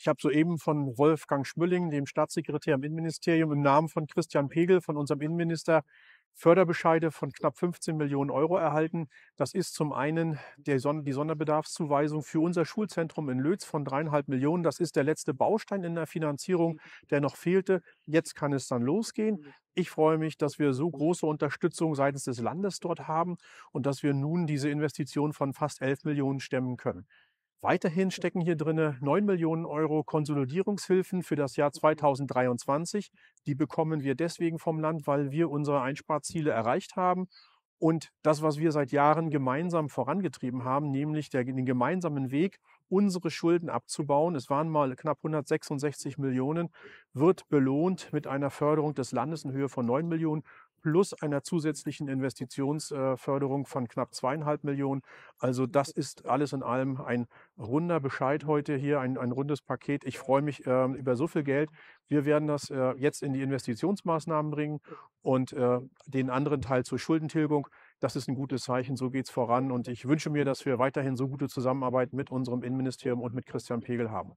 Ich habe soeben von Wolfgang Schmülling, dem Staatssekretär im Innenministerium, im Namen von Christian Pegel, von unserem Innenminister, Förderbescheide von knapp 15 Millionen Euro erhalten. Das ist zum einen Son die Sonderbedarfszuweisung für unser Schulzentrum in Lötz von dreieinhalb Millionen. Das ist der letzte Baustein in der Finanzierung, der noch fehlte. Jetzt kann es dann losgehen. Mhm. Ich freue mich, dass wir so große Unterstützung seitens des Landes dort haben und dass wir nun diese Investition von fast 11 Millionen stemmen können. Weiterhin stecken hier drinne 9 Millionen Euro Konsolidierungshilfen für das Jahr 2023. Die bekommen wir deswegen vom Land, weil wir unsere Einsparziele erreicht haben. Und das, was wir seit Jahren gemeinsam vorangetrieben haben, nämlich der, den gemeinsamen Weg, unsere Schulden abzubauen, es waren mal knapp 166 Millionen, wird belohnt mit einer Förderung des Landes in Höhe von 9 Millionen plus einer zusätzlichen Investitionsförderung äh, von knapp zweieinhalb Millionen. Also das mhm. ist alles in allem ein runder Bescheid heute hier, ein, ein rundes Paket. Ich freue mich äh, über so viel Geld. Wir werden das äh, jetzt in die Investitionsmaßnahmen bringen und äh, den anderen Teil zur Schuldentilgung. Das ist ein gutes Zeichen, so geht es voran. Und ich wünsche mir, dass wir weiterhin so gute Zusammenarbeit mit unserem Innenministerium und mit Christian Pegel haben.